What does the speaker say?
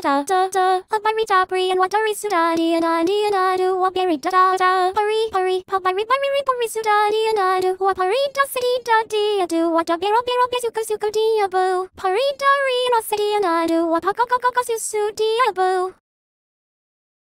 da da da Habari dabri and watari sudadi and adi and adu wabari da da da Pari pari habari bari pari sudadi and adu wapari da city da di adu watabiro biro bisuko suko diabu Pari dari no city and adu wapakokoko susudi abu